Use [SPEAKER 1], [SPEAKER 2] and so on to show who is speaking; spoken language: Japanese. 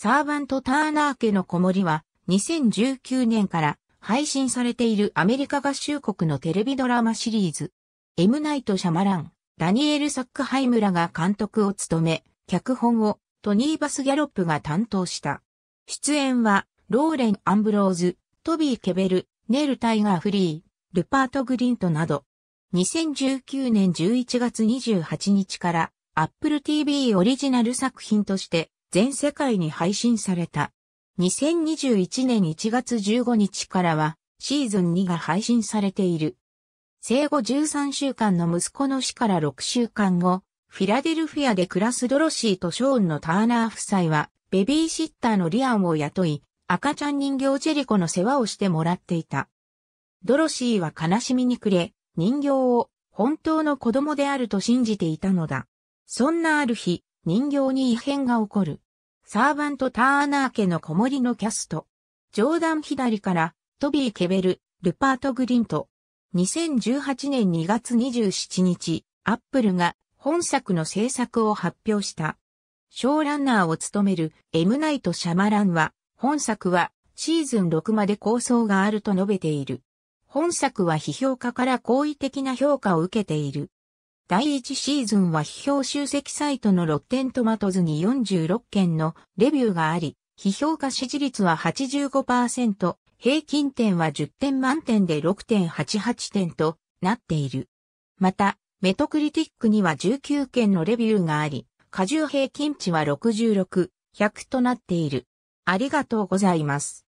[SPEAKER 1] サーバント・ターナー家の子守は、2019年から配信
[SPEAKER 2] されているアメリカ合衆国のテレビドラマシリーズ、エム・ナイト・シャマラン、ダニエル・サックハイムらが監督を務め、脚本をトニー・バス・ギャロップが担当した。出演は、ローレン・アンブローズ、トビー・ケベル、ネル・タイガー・フリー、ルパート・グリントなど、2019年11月28日からアップル TV オリジナル作品として全世界に配信された。2021年1月15日からはシーズン2が配信されている。生後13週間の息子の死から6週間後、フィラデルフィアで暮らすドロシーとショーンのターナー夫妻はベビーシッターのリアンを雇い、赤ちゃん人形ジェリコの世話をしてもらっていた。ドロシーは悲しみに暮れ、人形を本当の子供であると信じていたのだ。そんなある日、人形に異変が起こる。サーバント・ターナー家の子守のキャスト。上段左から、トビー・ケベル、ルパート・グリント。2018年2月27日、アップルが本作の制作を発表した。ショーランナーを務めるエムナイト・シャマランは、本作はシーズン6まで構想があると述べている。本作は批評家から好意的な評価を受けている。第1シーズンは批評集積サイトのロッテントマトズに46件のレビューがあり、批評家支持率は85%、平均点は10点満点で6.88点となっている。また、メトクリティックには19件のレビューがあり、過重平均値は66、100と
[SPEAKER 1] なっている。ありがとうございます。